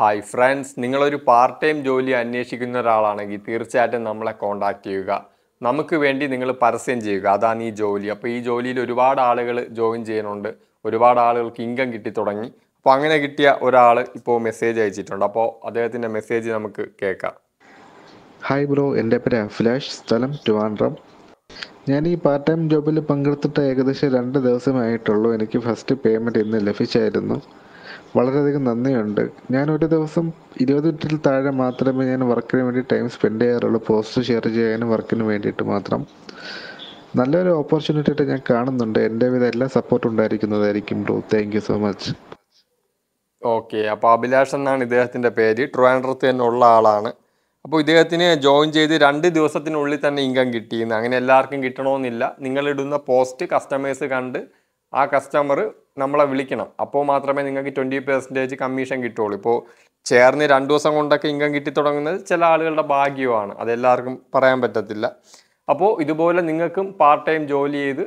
hi friends നിങ്ങളൊരു part time ജോലി അന്വേഷിക്കുന്ന ഒരാളാണെങ്കിൽ തീർച്ചയായിട്ടും നമ്മളെ കോണ്ടാക്ട് ചെയ്യുക നമുക്ക് വേണ്ടി നിങ്ങൾ പരസ്യം ചെയ്യുക അതാണ് ഈ ജോലി അപ്പോൾ ഈ ജോലിയിൽ ഒരുപാട് ആളുകൾ ജോയിൻ ചെയ്യുന്നുണ്ട് ഒരുപാട് ആളുകൾക്ക് ഇൻകം കിട്ടി തുടങ്ങി അപ്പോൾ അങ്ങനെ കിട്ടിയ ഒരാൾ ഇപ്പോൾ മെസ്സേജ് അയച്ചിട്ടുണ്ട് അപ്പോൾ അദ്ദേഹത്തിൻ്റെ മെസ്സേജ് നമുക്ക് കേൾക്കാം ഹായ് ബ്രോ എൻ്റെ പേര് അഫ്ലാഷ് സ്ഥലം ട്രിവാൻഡ്രം ഞാൻ ഈ പാർട്ട് ടൈം ജോബിൽ പങ്കെടുത്തിട്ട് ഏകദേശം രണ്ട് ദിവസമായിട്ടുള്ളൂ എനിക്ക് ഫസ്റ്റ് പേയ്മെൻറ്റ് ഇന്ന് ലഭിച്ചായിരുന്നു വളരെയധികം നന്ദിയുണ്ട് ഞാൻ ഒരു ദിവസം ഇരുപത് മിനിറ്റിൽ താഴെ മാത്രമേ ഞാൻ വർക്കിന് വേണ്ടി ടൈം സ്പെൻഡ് ചെയ്യാറുള്ളൂ പോസ്റ്റ് ഷെയർ ചെയ്യാനും വർക്കിന് വേണ്ടിയിട്ട് മാത്രം നല്ലൊരു ഓപ്പർച്യൂണിറ്റി ആയിട്ട് ഞാൻ കാണുന്നുണ്ട് എൻ്റെ വിധ എല്ലാ സപ്പോർട്ടും ഉണ്ടായിരിക്കുന്നതായിരിക്കും bro thank you so much okay അപ്പോൾ അഭിലാഷ് എന്നാണ് ഇദ്ദേഹത്തിൻ്റെ പേര് ട്രിവാൻഡ്രത്ത് തന്നെ ഉള്ള ആളാണ് അപ്പോൾ ഇദ്ദേഹത്തിന് ജോയിൻ ചെയ്ത് രണ്ട് ദിവസത്തിനുള്ളിൽ തന്നെ ഇൻകം കിട്ടിയിരുന്നു അങ്ങനെ എല്ലാവർക്കും കിട്ടണമെന്നില്ല നിങ്ങളിടുന്ന പോസ്റ്റ് കസ്റ്റമേഴ്സ് കണ്ട് ആ കസ്റ്റമർ നമ്മളെ വിളിക്കണം അപ്പോൾ മാത്രമേ നിങ്ങൾക്ക് ട്വൻറ്റി പെർസെൻറ്റേജ് കമ്മീഷൻ കിട്ടുള്ളൂ ഇപ്പോൾ ചേർന്ന് രണ്ട് ദിവസം കൊണ്ടൊക്കെ ഇൻകം കിട്ടി തുടങ്ങുന്നത് ചില ആളുകളുടെ ഭാഗ്യമാണ് അതെല്ലാവർക്കും പറയാൻ പറ്റത്തില്ല അപ്പോൾ ഇതുപോലെ നിങ്ങൾക്കും പാർട്ട് ടൈം ജോലി ചെയ്ത്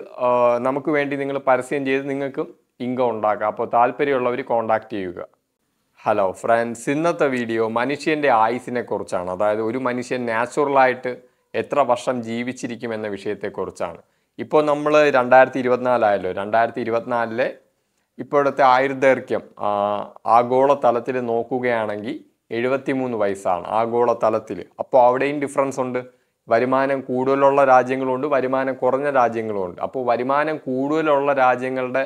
നമുക്ക് വേണ്ടി നിങ്ങൾ പരസ്യം ചെയ്ത് നിങ്ങൾക്കും ഇൻകം ഉണ്ടാക്കാം അപ്പോൾ താല്പര്യമുള്ളവർ കോൺടാക്റ്റ് ചെയ്യുക ഹലോ ഫ്രണ്ട്സ് ഇന്നത്തെ വീഡിയോ മനുഷ്യൻ്റെ ആയുസിനെ കുറിച്ചാണ് അതായത് ഒരു മനുഷ്യൻ നാച്ചുറലായിട്ട് എത്ര വർഷം ജീവിച്ചിരിക്കും എന്ന വിഷയത്തെക്കുറിച്ചാണ് ഇപ്പോൾ നമ്മൾ രണ്ടായിരത്തി ഇരുപത്തിനാലായല്ലോ രണ്ടായിരത്തി ഇരുപത്തിനാലിലെ ഇപ്പോഴത്തെ ആയുർദൈർഘ്യം ആഗോള തലത്തിൽ നോക്കുകയാണെങ്കിൽ എഴുപത്തിമൂന്ന് വയസ്സാണ് ആഗോള തലത്തിൽ അപ്പോൾ അവിടെയും ഡിഫറൻസ് ഉണ്ട് വരുമാനം കൂടുതലുള്ള രാജ്യങ്ങളുണ്ട് വരുമാനം കുറഞ്ഞ രാജ്യങ്ങളുമുണ്ട് അപ്പോൾ വരുമാനം കൂടുതലുള്ള രാജ്യങ്ങളുടെ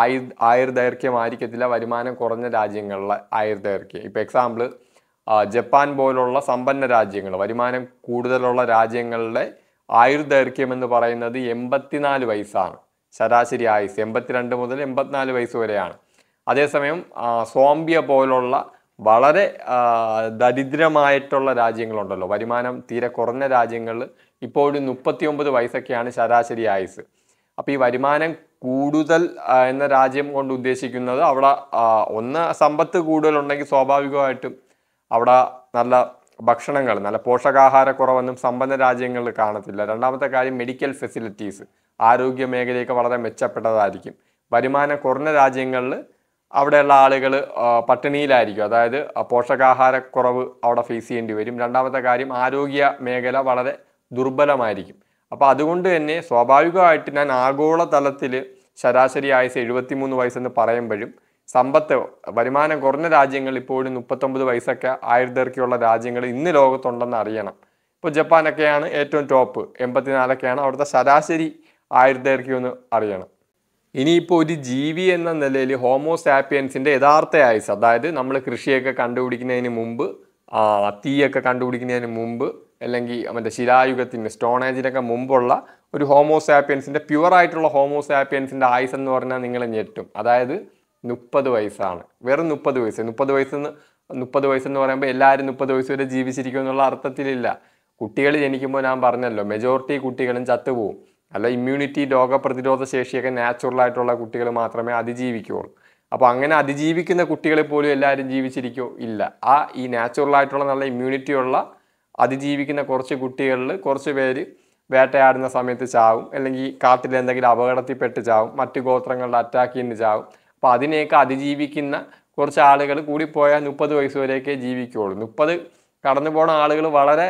ആയു ആയുർദൈർഘ്യമായിരിക്കത്തില്ല വരുമാനം കുറഞ്ഞ രാജ്യങ്ങളിലെ ആയുർദൈർഘ്യം ഇപ്പോൾ എക്സാമ്പിൾ ജപ്പാൻ പോലുള്ള സമ്പന്ന രാജ്യങ്ങൾ വരുമാനം കൂടുതലുള്ള രാജ്യങ്ങളുടെ ആയുർദൈർഘ്യം എന്ന് പറയുന്നത് എൺപത്തിനാല് വയസ്സാണ് ശരാശരി ആയുസ് എൺപത്തിരണ്ട് മുതൽ എൺപത്തിനാല് വയസ്സ് വരെയാണ് അതേസമയം സോംബിയ പോലുള്ള വളരെ ദരിദ്രമായിട്ടുള്ള രാജ്യങ്ങളുണ്ടല്ലോ വരുമാനം തീരെ കുറഞ്ഞ രാജ്യങ്ങളിൽ ഇപ്പോഴും മുപ്പത്തി ഒമ്പത് വയസ്സൊക്കെയാണ് ശരാശരി ആയുസ് അപ്പോൾ ഈ വരുമാനം കൂടുതൽ എന്ന രാജ്യം കൊണ്ട് ഉദ്ദേശിക്കുന്നത് അവിടെ ഒന്ന് സമ്പത്ത് കൂടുതലുണ്ടെങ്കിൽ സ്വാഭാവികമായിട്ടും അവിടെ നല്ല ഭക്ഷണങ്ങൾ നല്ല പോഷകാഹാരക്കുറവൊന്നും സമ്പന്ന രാജ്യങ്ങളിൽ കാണത്തില്ല രണ്ടാമത്തെ കാര്യം മെഡിക്കൽ ഫെസിലിറ്റീസ് ആരോഗ്യ മേഖലയൊക്കെ വളരെ മെച്ചപ്പെട്ടതായിരിക്കും വരുമാനം കുറഞ്ഞ രാജ്യങ്ങളിൽ അവിടെയുള്ള ആളുകൾ പട്ടിണിയിലായിരിക്കും അതായത് പോഷകാഹാരക്കുറവ് അവിടെ ഫേസ് ചെയ്യേണ്ടി വരും രണ്ടാമത്തെ കാര്യം ആരോഗ്യ മേഖല വളരെ ദുർബലമായിരിക്കും അപ്പോൾ അതുകൊണ്ട് തന്നെ സ്വാഭാവികമായിട്ട് ഞാൻ ആഗോള തലത്തിൽ ശരാശരി ആയുസ് മൂന്ന് വയസ്സെന്ന് പറയുമ്പോഴും സമ്പത്ത് വരുമാനം കുറഞ്ഞ രാജ്യങ്ങൾ ഇപ്പോഴും മുപ്പത്തൊമ്പത് വയസ്സൊക്കെ ആയുർദൈർഘ്യമുള്ള രാജ്യങ്ങൾ ഇന്ന് ലോകത്തുണ്ടെന്ന് അറിയണം ഇപ്പോൾ ജപ്പാനൊക്കെയാണ് ഏറ്റവും ടോപ്പ് എൺപത്തിനാലൊക്കെയാണ് അവിടുത്തെ ശരാശരി ആയിരുന്നായിരിക്കുമെന്ന് അറിയണം ഇനിയിപ്പോൾ ഒരു ജീവി എന്ന നിലയിൽ ഹോമോസാപ്പിയൻസിൻ്റെ യഥാർത്ഥ ആയുസ് അതായത് നമ്മൾ കൃഷിയൊക്കെ കണ്ടുപിടിക്കുന്നതിന് മുമ്പ് തീയൊക്കെ കണ്ടുപിടിക്കുന്നതിന് മുമ്പ് അല്ലെങ്കിൽ മറ്റേ ശിലായുഗത്തിന് സ്റ്റോണേജിനൊക്കെ മുമ്പുള്ള ഒരു ഹോമോസാപ്പിയൻസിൻ്റെ പ്യുവറായിട്ടുള്ള ഹോമോസാപ്പിയൻസിൻ്റെ ആയുസ് എന്ന് പറഞ്ഞാൽ നിങ്ങൾ ഞെട്ടും അതായത് മുപ്പത് വയസ്സാണ് വെറും മുപ്പത് വയസ്സ് മുപ്പത് വയസ്സെന്ന് മുപ്പത് വയസ്സെന്ന് പറയുമ്പോൾ എല്ലാവരും മുപ്പത് വയസ്സ് വരെ ജീവിച്ചിരിക്കുമെന്നുള്ള എന്നുള്ള അർത്ഥത്തിലില്ല കുട്ടികൾ ജനിക്കുമ്പോൾ ഞാൻ പറഞ്ഞല്ലോ മെജോറിറ്റി കുട്ടികളും ചത്തുപോകും അല്ല ഇമ്മ്യൂണിറ്റി രോഗപ്രതിരോധ ശേഷിയൊക്കെ നാച്ചുറൽ ആയിട്ടുള്ള കുട്ടികൾ മാത്രമേ അതിജീവിക്കുകയുള്ളൂ അപ്പോൾ അങ്ങനെ അതിജീവിക്കുന്ന കുട്ടികളെ പോലും എല്ലാവരും ജീവിച്ചിരിക്കോ ഇല്ല ആ ഈ നാച്ചുറൽ ആയിട്ടുള്ള നല്ല ഇമ്മ്യൂണിറ്റി ഉള്ള അതിജീവിക്കുന്ന കുറച്ച് കുട്ടികളിൽ കുറച്ച് പേര് വേട്ടയാടുന്ന സമയത്ത് ചാവും അല്ലെങ്കിൽ കാട്ടിൽ എന്തെങ്കിലും അപകടത്തിൽപ്പെട്ട് ചാവും മറ്റു ഗോത്രങ്ങളുടെ അറ്റാക്കിൽ നിന്ന് ചാവും അപ്പോൾ അതിനെയൊക്കെ അതിജീവിക്കുന്ന കുറച്ച് ആളുകൾ കൂടിപ്പോയാൽ മുപ്പത് വയസ്സ് വരെയൊക്കെ ജീവിക്കുകയുള്ളൂ മുപ്പത് കടന്നു പോണ ആളുകൾ വളരെ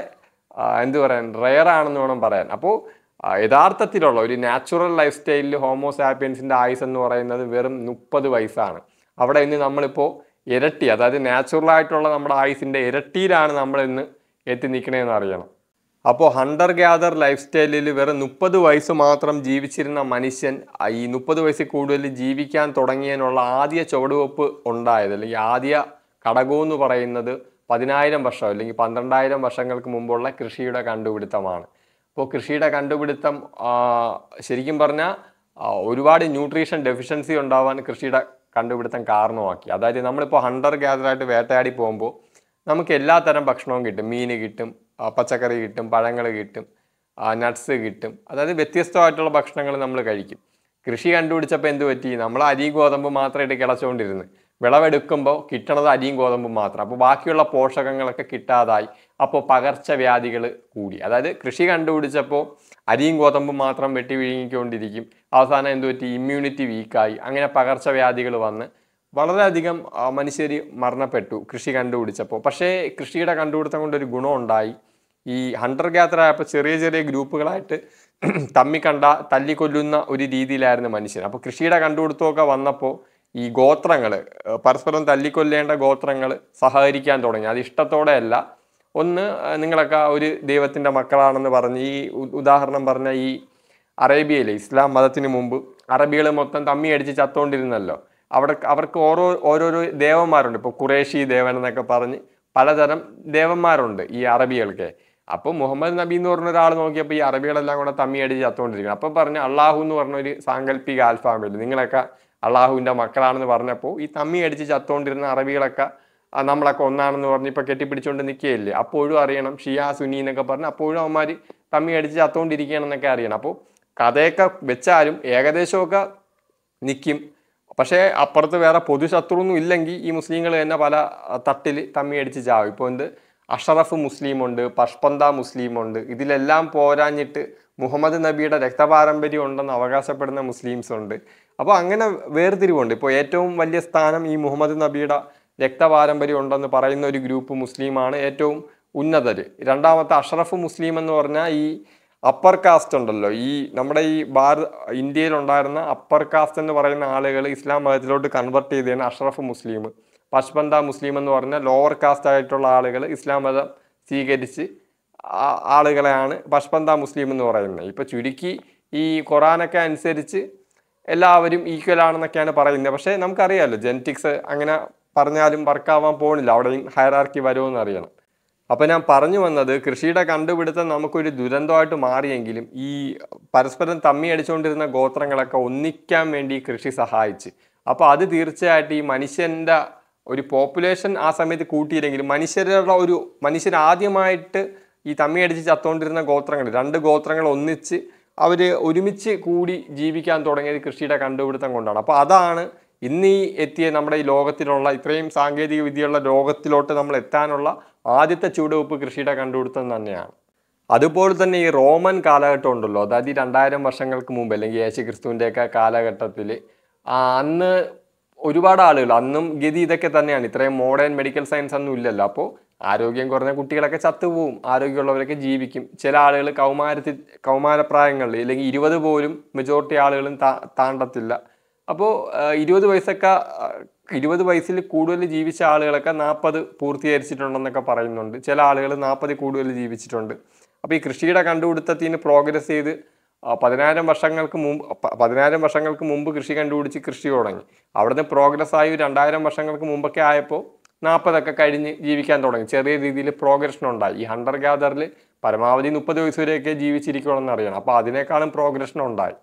എന്തു പറയാൻ റെയർ ആണെന്ന് വേണം പറയാൻ അപ്പോൾ യഥാർത്ഥത്തിലുള്ള ഒരു നാച്ചുറൽ ലൈഫ് സ്റ്റൈലിൽ ഹോമോസാപ്പിയൻസിൻ്റെ ആയുസ് എന്ന് പറയുന്നത് വെറും മുപ്പത് വയസ്സാണ് അവിടെ ഇന്ന് നമ്മളിപ്പോൾ ഇരട്ടി അതായത് നാച്ചുറലായിട്ടുള്ള നമ്മുടെ ആയുസിൻ്റെ ഇരട്ടിയിലാണ് നമ്മൾ ഇന്ന് എത്തി നിൽക്കണമെന്ന് അറിയണം അപ്പോൾ ഹണ്ടർ ഗ്യാദർ ലൈഫ് സ്റ്റൈലിൽ വെറും മുപ്പത് വയസ്സ് മാത്രം ജീവിച്ചിരുന്ന മനുഷ്യൻ ഈ മുപ്പത് വയസ്സിൽ കൂടുതൽ ജീവിക്കാൻ തുടങ്ങിയതിനുള്ള ആദ്യ ചുവടുവെപ്പ് ഉണ്ടായത് അല്ലെങ്കിൽ ആദ്യ ഘടകം എന്ന് പറയുന്നത് പതിനായിരം വർഷം അല്ലെങ്കിൽ പന്ത്രണ്ടായിരം വർഷങ്ങൾക്ക് മുമ്പുള്ള കൃഷിയുടെ കണ്ടുപിടുത്തമാണ് ഇപ്പോൾ കൃഷിയുടെ കണ്ടുപിടുത്തം ശരിക്കും പറഞ്ഞാൽ ഒരുപാട് ന്യൂട്രീഷൻ ഡെഫിഷ്യൻസി ഉണ്ടാവാൻ കൃഷിയുടെ കണ്ടുപിടുത്തം കാരണമാക്കി അതായത് നമ്മളിപ്പോൾ ഹണ്ടർ ഗ്യാതറായിട്ട് വേട്ടയാടി പോകുമ്പോൾ നമുക്ക് എല്ലാത്തരം ഭക്ഷണവും കിട്ടും മീൻ കിട്ടും പച്ചക്കറി കിട്ടും പഴങ്ങൾ കിട്ടും നട്ട്സ് കിട്ടും അതായത് വ്യത്യസ്തമായിട്ടുള്ള ഭക്ഷണങ്ങൾ നമ്മൾ കഴിക്കും കൃഷി കണ്ടുപിടിച്ചപ്പോൾ എന്ത് പറ്റി നമ്മൾ അരി ഗോതമ്പ് മാത്രമായിട്ട് കിളച്ചുകൊണ്ടിരുന്നു വിളവെടുക്കുമ്പോൾ കിട്ടണത് അരിയും ഗോതമ്പും മാത്രം അപ്പോൾ ബാക്കിയുള്ള പോഷകങ്ങളൊക്കെ കിട്ടാതായി അപ്പോൾ പകർച്ചവ്യാധികൾ കൂടി അതായത് കൃഷി കണ്ടുപിടിച്ചപ്പോൾ അരിയും ഗോതമ്പും മാത്രം വെട്ടി വിഴുങ്ങിക്കൊണ്ടിരിക്കും അവസാനം എന്തു പറ്റി ഇമ്മ്യൂണിറ്റി വീക്കായി അങ്ങനെ പകർച്ചവ്യാധികൾ വന്ന് വളരെയധികം മനുഷ്യർ മരണപ്പെട്ടു കൃഷി കണ്ടുപിടിച്ചപ്പോൾ പക്ഷേ കൃഷിയുടെ കണ്ടുപിടുത്തം കൊണ്ടൊരു ഗുണമുണ്ടായി ഈ ഹണ്ടർ ഗ്യാത്ര ആയപ്പോൾ ചെറിയ ചെറിയ ഗ്രൂപ്പുകളായിട്ട് തമ്മിക്കണ്ട തല്ലിക്കൊല്ലുന്ന ഒരു രീതിയിലായിരുന്നു മനുഷ്യൻ അപ്പോൾ കൃഷിയുടെ കണ്ടുപിടുത്തമൊക്കെ വന്നപ്പോൾ ഈ ഗോത്രങ്ങൾ പരസ്പരം തല്ലിക്കൊല്ലേണ്ട ഗോത്രങ്ങൾ സഹകരിക്കാൻ തുടങ്ങി അത് ഇഷ്ടത്തോടെയല്ല ഒന്ന് നിങ്ങളൊക്കെ ഒരു ദൈവത്തിൻ്റെ മക്കളാണെന്ന് പറഞ്ഞ് ഈ ഉദാഹരണം പറഞ്ഞ ഈ അറേബ്യയിലെ ഇസ്ലാം മതത്തിന് മുമ്പ് അറബികൾ മൊത്തം തമ്മി അടിച്ച് ചത്തുകൊണ്ടിരുന്നല്ലോ അവിടെ അവർക്ക് ഓരോ ഓരോരോ ദേവന്മാരുണ്ട് ഇപ്പോൾ കുറേശി ദേവൻ എന്നൊക്കെ പറഞ്ഞ് പലതരം ദേവന്മാരുണ്ട് ഈ അറബികൾക്ക് അപ്പോൾ മുഹമ്മദ് നബി എന്ന് പറഞ്ഞ ഒരാൾ നോക്കിയപ്പോൾ ഈ അറബികളെല്ലാം കൂടെ തമ്മി അടിച്ച് ചത്തുകൊണ്ടിരിക്കണം അപ്പം പറഞ്ഞ് അള്ളാഹു എന്ന് പറഞ്ഞ ഒരു സാങ്കല്പിക ആൽഫാമില്ല നിങ്ങളൊക്കെ അള്ളാഹുവിൻ്റെ മക്കളാണെന്ന് പറഞ്ഞപ്പോൾ ഈ തമ്മി അടിച്ച് ചത്തോണ്ടിരുന്ന അറബികളൊക്കെ നമ്മളൊക്കെ ഒന്നാണെന്ന് പറഞ്ഞ് ഇപ്പം കെട്ടിപ്പിടിച്ചുകൊണ്ട് നിൽക്കുകയല്ലേ അപ്പോഴും അറിയണം ഷിയാ സുനി എന്നൊക്കെ പറഞ്ഞ് അപ്പോഴും അവന്മാർ തമ്മി അടിച്ച് എന്നൊക്കെ അറിയണം അപ്പോൾ കഥയൊക്കെ വെച്ചാലും ഏകദേശമൊക്കെ നിൽക്കും പക്ഷേ അപ്പുറത്ത് വേറെ പൊതുശത്രു ഒന്നും ഇല്ലെങ്കിൽ ഈ മുസ്ലിങ്ങൾ തന്നെ പല തട്ടിൽ തമ്മി അടിച്ച് ചാവും ഇപ്പോൾ എന്ത് അഷറഫ് മുസ്ലിമുണ്ട് പഷ്പന്ത മുസ്ലിമുണ്ട് ഇതിലെല്ലാം പോരാഞ്ഞിട്ട് മുഹമ്മദ് നബിയുടെ രക്തപാരമ്പര്യം ഉണ്ടെന്ന് അവകാശപ്പെടുന്ന മുസ്ലിംസ് ഉണ്ട് അപ്പോൾ അങ്ങനെ വേർതിരിവുണ്ട് ഇപ്പോൾ ഏറ്റവും വലിയ സ്ഥാനം ഈ മുഹമ്മദ് നബിയുടെ രക്തപാരമ്പര്യം ഉണ്ടെന്ന് പറയുന്ന ഒരു ഗ്രൂപ്പ് മുസ്ലിമാണ് ഏറ്റവും ഉന്നതർ രണ്ടാമത്തെ അഷറഫ് മുസ്ലിം എന്ന് പറഞ്ഞാൽ ഈ അപ്പർ കാസ്റ്റ് ഉണ്ടല്ലോ ഈ നമ്മുടെ ഈ ഭാരത ഇന്ത്യയിലുണ്ടായിരുന്ന അപ്പർ കാസ്റ്റ് എന്ന് പറയുന്ന ആളുകൾ ഇസ്ലാം മതത്തിലോട്ട് കൺവെർട്ട് ചെയ്തതാണ് അഷറഫ് മുസ്ലിം പശ്പന്ത മുസ്ലിം എന്ന് പറഞ്ഞ ലോവർ കാസ്റ്റ് ആയിട്ടുള്ള ആളുകൾ ഇസ്ലാം മതം സ്വീകരിച്ച് ആളുകളെയാണ് പശ്പന്ത മുസ്ലിം എന്ന് പറയുന്നത് ഇപ്പോൾ ചുരുക്കി ഈ ഖുറാനൊക്കെ അനുസരിച്ച് എല്ലാവരും ഈക്വൽ ആണെന്നൊക്കെയാണ് പറയുന്നത് പക്ഷേ നമുക്കറിയാമല്ലോ ജെനറ്റിക്സ് അങ്ങനെ പറഞ്ഞാലും വർക്കാവാൻ പോകണില്ല അവിടെയും ഹയറാർക്കി വരുമെന്ന് അറിയണം അപ്പോൾ ഞാൻ പറഞ്ഞു വന്നത് കൃഷിയുടെ കണ്ടുപിടുത്തം നമുക്കൊരു ദുരന്തമായിട്ട് മാറിയെങ്കിലും ഈ പരസ്പരം തമ്മി അടിച്ചുകൊണ്ടിരുന്ന ഗോത്രങ്ങളൊക്കെ ഒന്നിക്കാൻ വേണ്ടി കൃഷി സഹായിച്ച് അപ്പോൾ അത് തീർച്ചയായിട്ടും ഈ മനുഷ്യൻ്റെ ഒരു പോപ്പുലേഷൻ ആ സമയത്ത് കൂട്ടിയില്ലെങ്കിലും മനുഷ്യരുടെ ഒരു മനുഷ്യരാദ്യമായിട്ട് ഈ തമ്മി അടിച്ച് ചത്തുകൊണ്ടിരുന്ന ഗോത്രങ്ങൾ രണ്ട് ഗോത്രങ്ങൾ ഒന്നിച്ച് അവർ ഒരുമിച്ച് കൂടി ജീവിക്കാൻ തുടങ്ങിയത് കൃഷിയുടെ കണ്ടുപിടുത്തം കൊണ്ടാണ് അപ്പോൾ അതാണ് ഇന്നീ എത്തിയ നമ്മുടെ ഈ ലോകത്തിലുള്ള ഇത്രയും സാങ്കേതിക വിദ്യയുള്ള ലോകത്തിലോട്ട് നമ്മൾ എത്താനുള്ള ആദ്യത്തെ ചുവടുവെപ്പ് കൃഷിയുടെ കണ്ടുപിടുത്തം തന്നെയാണ് അതുപോലെ തന്നെ ഈ റോമൻ കാലഘട്ടം ഉണ്ടല്ലോ അതായത് ഈ രണ്ടായിരം വർഷങ്ങൾക്ക് മുമ്പ് അല്ലെങ്കിൽ യേശു ക്രിസ്തുവിൻ്റെയൊക്കെ കാലഘട്ടത്തിൽ അന്ന് ഒരുപാട് ആളുകൾ അന്നും ഗതി ഇതൊക്കെ തന്നെയാണ് ഇത്രയും മോഡേൺ മെഡിക്കൽ സയൻസ് ഒന്നും ഇല്ലല്ലോ അപ്പോൾ ആരോഗ്യം കുറഞ്ഞ കുട്ടികളൊക്കെ ചത്തുപോകും ആരോഗ്യമുള്ളവരൊക്കെ ജീവിക്കും ചില ആളുകൾ കൗമാരത്തിൽ കൗമാരപ്രായങ്ങളിൽ അല്ലെങ്കിൽ ഇരുപത് പോലും മെജോറിറ്റി ആളുകളും താണ്ടത്തില്ല അപ്പോൾ ഇരുപത് വയസ്സൊക്കെ ഇരുപത് വയസ്സിൽ കൂടുതൽ ജീവിച്ച ആളുകളൊക്കെ നാൽപ്പത് പൂർത്തീകരിച്ചിട്ടുണ്ടെന്നൊക്കെ പറയുന്നുണ്ട് ചില ആളുകൾ നാൽപ്പത് കൂടുതൽ ജീവിച്ചിട്ടുണ്ട് അപ്പോൾ ഈ കൃഷിയുടെ കണ്ടുപിടുത്തത്തിന് പ്രോഗ്രസ് ചെയ്ത് പതിനായിരം വർഷങ്ങൾക്ക് മുമ്പ് പതിനായിരം വർഷങ്ങൾക്ക് മുമ്പ് കൃഷി കണ്ടുപിടിച്ച് കൃഷി തുടങ്ങി അവിടുന്ന് പ്രോഗ്രസ് ആയി രണ്ടായിരം വർഷങ്ങൾക്ക് മുമ്പൊക്കെ ആയപ്പോൾ നാൽപ്പതൊക്കെ കഴിഞ്ഞ് ജീവിക്കാൻ തുടങ്ങി ചെറിയ രീതിയിൽ പ്രോഗ്രഷൻ ഉണ്ടായി ഈ ഹണ്ടർ ഗാദറിൽ പരമാവധി മുപ്പത് വയസ്സ് വരെയൊക്കെ ജീവിച്ചിരിക്കണമെന്ന് അറിയണം അപ്പോൾ അതിനേക്കാളും പ്രോഗ്രഷൻ ഉണ്ടായി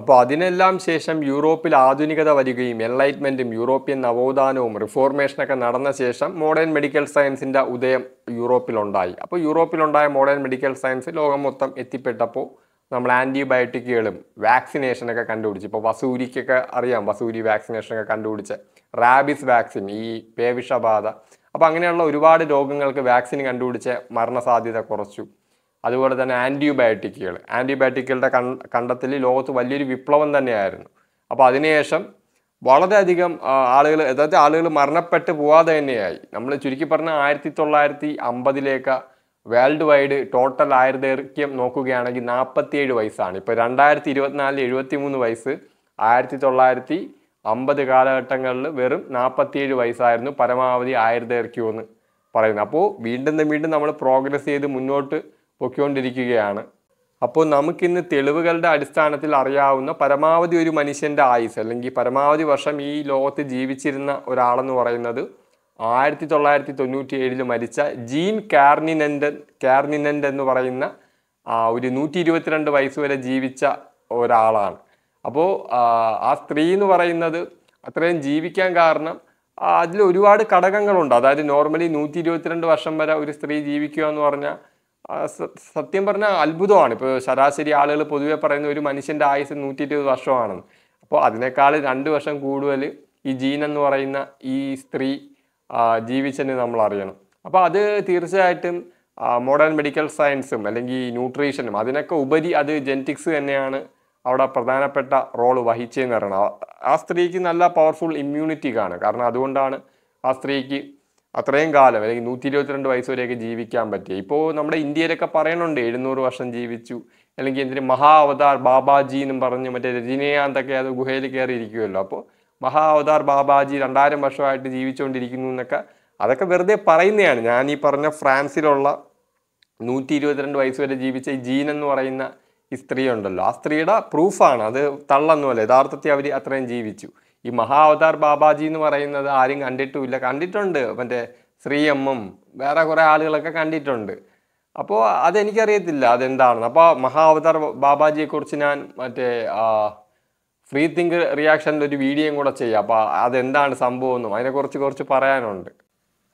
അപ്പോൾ അതിനെല്ലാം ശേഷം യൂറോപ്പിൽ ആധുനികത വരികയും എൻലൈറ്റ്മെൻറ്റും യൂറോപ്യൻ നവോത്ഥാനവും റിഫോർമേഷനൊക്കെ നടന്ന ശേഷം മോഡേൺ മെഡിക്കൽ സയൻസിൻ്റെ ഉദയം യൂറോപ്പിലുണ്ടായി അപ്പോൾ യൂറോപ്പിലുണ്ടായ മോഡേൺ മെഡിക്കൽ സയൻസ് ലോകം മൊത്തം എത്തിപ്പെട്ടപ്പോൾ നമ്മൾ ആൻറ്റിബയോട്ടിക്കുകളും വാക്സിനേഷനൊക്കെ കണ്ടുപിടിച്ച് ഇപ്പോൾ വസൂരിക്കൊക്കെ അറിയാം വസൂരി വാക്സിനേഷനൊക്കെ കണ്ടുപിടിച്ച് റാബിസ് വാക്സിൻ ഈ പേവിഷബാധ അപ്പോൾ അങ്ങനെയുള്ള ഒരുപാട് രോഗങ്ങൾക്ക് വാക്സിൻ കണ്ടുപിടിച്ച് മരണസാധ്യത കുറച്ചു അതുപോലെ തന്നെ ആൻറ്റിബയോട്ടിക്കുകൾ ആൻറ്റിബയോട്ടിക്കുകളുടെ കൺ ലോകത്ത് വലിയൊരു വിപ്ലവം തന്നെയായിരുന്നു അപ്പോൾ അതിനുശേഷം വളരെയധികം ആളുകൾ യഥാർത്ഥ ആളുകൾ മരണപ്പെട്ട് പോവാതെ തന്നെയായി നമ്മൾ ചുരുക്കി പറഞ്ഞാൽ ആയിരത്തി തൊള്ളായിരത്തി അമ്പതിലേക്ക് വേൾഡ് വൈഡ് ടോട്ടൽ ആയുർദൈർഘ്യം നോക്കുകയാണെങ്കിൽ നാൽപ്പത്തിയേഴ് വയസ്സാണ് ഇപ്പോൾ രണ്ടായിരത്തി ഇരുപത്തിനാല് എഴുപത്തി മൂന്ന് വയസ്സ് ആയിരത്തി തൊള്ളായിരത്തി അമ്പത് കാലഘട്ടങ്ങളിൽ വെറും നാൽപ്പത്തിയേഴ് വയസ്സായിരുന്നു പരമാവധി ആയുർദൈർഘ്യം എന്ന് പറയുന്നത് അപ്പോൾ വീണ്ടും വീണ്ടും നമ്മൾ പ്രോഗ്രസ് ചെയ്ത് മുന്നോട്ട് പൊയ്ക്കൊണ്ടിരിക്കുകയാണ് അപ്പോൾ നമുക്കിന്ന് തെളിവുകളുടെ അടിസ്ഥാനത്തിൽ അറിയാവുന്ന പരമാവധി ഒരു മനുഷ്യൻ്റെ ആയുസ് അല്ലെങ്കിൽ പരമാവധി വർഷം ഈ ലോകത്ത് ജീവിച്ചിരുന്ന ഒരാളെന്ന് പറയുന്നത് ആയിരത്തി തൊള്ളായിരത്തി തൊണ്ണൂറ്റി ഏഴിൽ മരിച്ച ജീൻ കാർണിനൻ്റൻ കാർണിനൻ്റ് എന്ന് പറയുന്ന ഒരു നൂറ്റി ഇരുപത്തിരണ്ട് വയസ്സ് വരെ ജീവിച്ച ഒരാളാണ് അപ്പോൾ ആ സ്ത്രീ എന്ന് പറയുന്നത് അത്രയും ജീവിക്കാൻ കാരണം അതിൽ ഒരുപാട് ഘടകങ്ങളുണ്ട് അതായത് നോർമലി നൂറ്റി ഇരുപത്തിരണ്ട് വർഷം വരെ ഒരു സ്ത്രീ ജീവിക്കുക എന്ന് പറഞ്ഞാൽ സത്യം പറഞ്ഞാൽ അത്ഭുതമാണ് ഇപ്പോൾ ശരാശരി ആളുകൾ പൊതുവെ പറയുന്ന ഒരു മനുഷ്യൻ്റെ ആയുസ് നൂറ്റി ഇരുപത് വർഷമാണെന്ന് അപ്പോൾ അതിനേക്കാൾ രണ്ട് വർഷം കൂടുതൽ ഈ ജീൻ എന്ന് പറയുന്ന ഈ സ്ത്രീ ജീവിച്ചെന്ന് നമ്മൾ അറിയണം അപ്പോൾ അത് തീർച്ചയായിട്ടും മോഡേൺ മെഡിക്കൽ സയൻസും അല്ലെങ്കിൽ ന്യൂട്രീഷനും അതിനൊക്കെ ഉപരി അത് ജെനറ്റിക്സ് തന്നെയാണ് അവിടെ പ്രധാനപ്പെട്ട റോൾ വഹിച്ചതെന്ന് പറയണം ആ സ്ത്രീക്ക് നല്ല പവർഫുൾ ഇമ്മ്യൂണിറ്റി കാണും കാരണം അതുകൊണ്ടാണ് ആ സ്ത്രീക്ക് അത്രയും കാലം അല്ലെങ്കിൽ നൂറ്റി ഇരുപത്തിരണ്ട് വയസ്സ് വരെയൊക്കെ ജീവിക്കാൻ പറ്റിയ ഇപ്പോൾ നമ്മുടെ ഇന്ത്യയിലൊക്കെ പറയണുണ്ട് എഴുന്നൂറ് വർഷം ജീവിച്ചു അല്ലെങ്കിൽ എന്തിന് മഹാ അവതാർ ബാബാജി എന്നും പറഞ്ഞ് മറ്റേ രജനീകാന്തൊക്കെ അത് ഗുഹയിൽ കയറിയിരിക്കുമല്ലോ അപ്പോൾ മഹാ അവതാർ ബാബാജി രണ്ടായിരം വർഷമായിട്ട് ജീവിച്ചുകൊണ്ടിരിക്കുന്നു എന്നൊക്കെ അതൊക്കെ വെറുതെ പറയുന്നതാണ് ഞാൻ ഈ പറഞ്ഞ ഫ്രാൻസിലുള്ള നൂറ്റി ഇരുപത്തിരണ്ട് വയസ്സ് വരെ ജീവിച്ച ഈ ജീൻ എന്ന് പറയുന്ന ഈ സ്ത്രീ ഉണ്ടല്ലോ ആ സ്ത്രീയുടെ പ്രൂഫാണ് അത് തള്ളൊന്നുമല്ല യഥാർത്ഥത്തിൽ അവർ അത്രയും ജീവിച്ചു ഈ മഹാ അവതാർ ബാബാജി എന്ന് പറയുന്നത് ആരും കണ്ടിട്ടുമില്ല കണ്ടിട്ടുണ്ട് മറ്റേ ശ്രീ എമ്മും വേറെ കുറേ ആളുകളൊക്കെ കണ്ടിട്ടുണ്ട് അപ്പോൾ അതെനിക്കറിയത്തില്ല അതെന്താണെന്ന് അപ്പോൾ മഹാ അവതാർ ബാബാജിയെക്കുറിച്ച് ഞാൻ മറ്റേ ഫ്രീ തിങ്ക് റിയാക്ഷൻ്റെ ഒരു വീഡിയോയും കൂടെ ചെയ്യാം അപ്പോൾ അതെന്താണ് സംഭവമെന്നും അതിനെക്കുറിച്ച് കുറച്ച് പറയാനുണ്ട്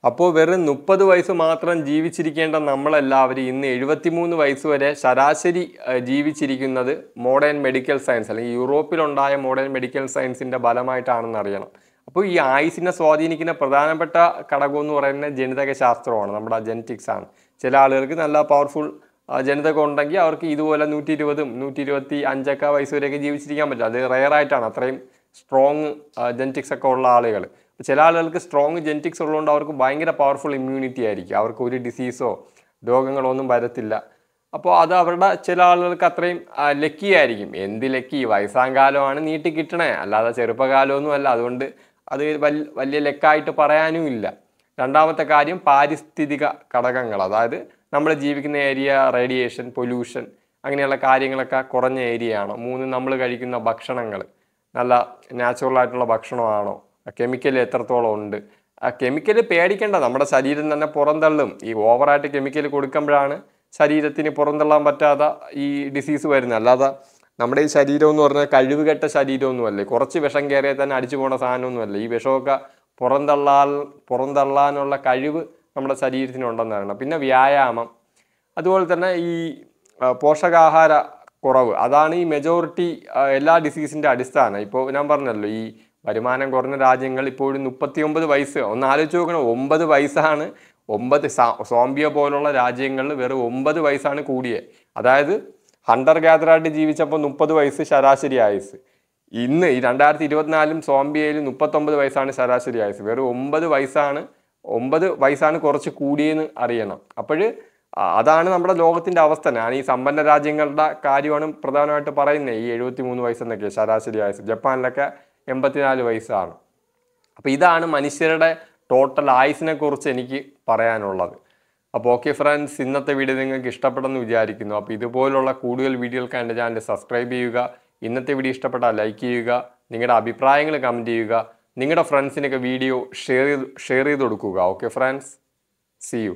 അപ്പോൾ വെറും മുപ്പത് വയസ്സ് മാത്രം ജീവിച്ചിരിക്കേണ്ട നമ്മളെല്ലാവരും ഇന്ന് എഴുപത്തിമൂന്ന് വയസ്സ് വരെ ശരാശരി ജീവിച്ചിരിക്കുന്നത് മോഡേൺ മെഡിക്കൽ സയൻസ് അല്ലെങ്കിൽ യൂറോപ്പിലുണ്ടായ മോഡേൺ മെഡിക്കൽ സയൻസിൻ്റെ ഫലമായിട്ടാണെന്ന് അറിയണം അപ്പോൾ ഈ ആയുസിനെ സ്വാധീനിക്കുന്ന പ്രധാനപ്പെട്ട ഘടകം എന്ന് പറയുന്നത് ജനിതക ശാസ്ത്രമാണ് നമ്മുടെ ജെനറ്റിക്സ് ആണ് ചില ആളുകൾക്ക് നല്ല പവർഫുൾ ജനിതകം ഉണ്ടെങ്കിൽ അവർക്ക് ഇതുപോലെ നൂറ്റി ഇരുപതും നൂറ്റി ഇരുപത്തി അഞ്ചൊക്കെ വയസ്സ് വരെയൊക്കെ ജീവിച്ചിരിക്കാൻ പറ്റും അത് ആയിട്ടാണ് അത്രയും സ്ട്രോങ് ജെനറ്റിക്സ് ഒക്കെ ഉള്ള ആളുകൾ ചില ആളുകൾക്ക് സ്ട്രോങ് ജെനറ്റിക്സ് ഉള്ളതുകൊണ്ട് അവർക്ക് ഭയങ്കര പവർഫുൾ ഇമ്മ്യൂണിറ്റി ആയിരിക്കും അവർക്ക് ഒരു ഡിസീസോ രോഗങ്ങളോ ഒന്നും വരത്തില്ല അപ്പോൾ അത് അവരുടെ ചില ആളുകൾക്ക് അത്രയും ലക്കി ആയിരിക്കും എന്ത് ലക്കി വയസ്സാം കാലമാണ് നീട്ടി കിട്ടണേ അല്ലാതെ ചെറുപ്പകാലമൊന്നും അല്ല അതുകൊണ്ട് അത് വലിയ ലെക്കായിട്ട് പറയാനും ഇല്ല രണ്ടാമത്തെ കാര്യം പാരിസ്ഥിതിക ഘടകങ്ങൾ അതായത് നമ്മൾ ജീവിക്കുന്ന ഏരിയ റേഡിയേഷൻ പൊല്യൂഷൻ അങ്ങനെയുള്ള കാര്യങ്ങളൊക്കെ കുറഞ്ഞ ഏരിയ ആണോ മൂന്ന് നമ്മൾ കഴിക്കുന്ന ഭക്ഷണങ്ങൾ നല്ല നാച്ചുറൽ ആയിട്ടുള്ള ഭക്ഷണമാണോ കെമിക്കൽ എത്രത്തോളം ഉണ്ട് ആ കെമിക്കൽ പേടിക്കേണ്ട നമ്മുടെ ശരീരം തന്നെ പുറന്തള്ളും ഈ ഓവറായിട്ട് കെമിക്കൽ കൊടുക്കുമ്പോഴാണ് ശരീരത്തിന് പുറന്തള്ളാൻ പറ്റാതെ ഈ ഡിസീസ് വരുന്നത് അല്ലാതെ നമ്മുടെ ഈ ശരീരം എന്ന് പറഞ്ഞാൽ കഴിവുകെട്ട ശരീരമൊന്നുമല്ലേ കുറച്ച് വിഷം കയറിയാൽ തന്നെ അടിച്ചു പോണ സാധനമൊന്നുമല്ല ഈ വിഷമൊക്കെ പുറന്തള്ളാൽ പുറന്തള്ളാനുള്ള കഴിവ് നമ്മുടെ ശരീരത്തിനുണ്ടെന്നാണ് പിന്നെ വ്യായാമം അതുപോലെ തന്നെ ഈ പോഷകാഹാര കുറവ് അതാണ് ഈ മെജോറിറ്റി എല്ലാ ഡിസീസിൻ്റെ അടിസ്ഥാനം ഇപ്പോൾ ഞാൻ പറഞ്ഞല്ലോ ഈ വരുമാനം കുറഞ്ഞ രാജ്യങ്ങൾ ഇപ്പോഴും മുപ്പത്തി ഒമ്പത് വയസ്സ് ഒന്ന് ആലോചിച്ച് നോക്കണം ഒമ്പത് വയസ്സാണ് ഒമ്പത് സോംബിയ പോലുള്ള രാജ്യങ്ങളിൽ വെറും ഒമ്പത് വയസ്സാണ് കൂടിയത് അതായത് ഹണ്ടർ ഗ്യാദറായിട്ട് ജീവിച്ചപ്പോൾ മുപ്പത് വയസ്സ് ശരാശരി ആയുസ് ഇന്ന് ഈ രണ്ടായിരത്തി ഇരുപത്തിനാലും സോംബിയയിൽ മുപ്പത്തൊമ്പത് വയസ്സാണ് ശരാശരി ആയുസ് വെറും ഒമ്പത് വയസ്സാണ് ഒമ്പത് വയസ്സാണ് കുറച്ച് കൂടിയെന്ന് അറിയണം അപ്പോൾ അതാണ് നമ്മുടെ ലോകത്തിൻ്റെ അവസ്ഥ ഞാൻ ഈ സമ്പന്ന രാജ്യങ്ങളുടെ കാര്യമാണ് പ്രധാനമായിട്ട് പറയുന്നത് ഈ എഴുപത്തി മൂന്ന് വയസ്സെന്നൊക്കെ ശരാശരി വയസ്സ് ജപ്പാനിലൊക്കെ എൺപത്തിനാല് വയസ്സാണ് അപ്പോൾ ഇതാണ് മനുഷ്യരുടെ ടോട്ടൽ ആയുസിനെ കുറിച്ച് എനിക്ക് പറയാനുള്ളത് അപ്പോൾ ഓക്കെ ഫ്രണ്ട്സ് ഇന്നത്തെ വീഡിയോ നിങ്ങൾക്ക് ഇഷ്ടപ്പെട്ടെന്ന് വിചാരിക്കുന്നു അപ്പോൾ ഇതുപോലുള്ള കൂടുതൽ വീഡിയോകൾക്ക് എൻ്റെ ചാനൽ സബ്സ്ക്രൈബ് ചെയ്യുക ഇന്നത്തെ വീഡിയോ ഇഷ്ടപ്പെട്ടാൽ ലൈക്ക് ചെയ്യുക നിങ്ങളുടെ അഭിപ്രായങ്ങൾ കമൻറ്റ് ചെയ്യുക നിങ്ങളുടെ ഫ്രണ്ട്സിനൊക്കെ വീഡിയോ ഷെയർ ചെയ്ത് ഷെയർ ചെയ്ത് കൊടുക്കുക ഓക്കെ ഫ്രണ്ട്സ് സി യു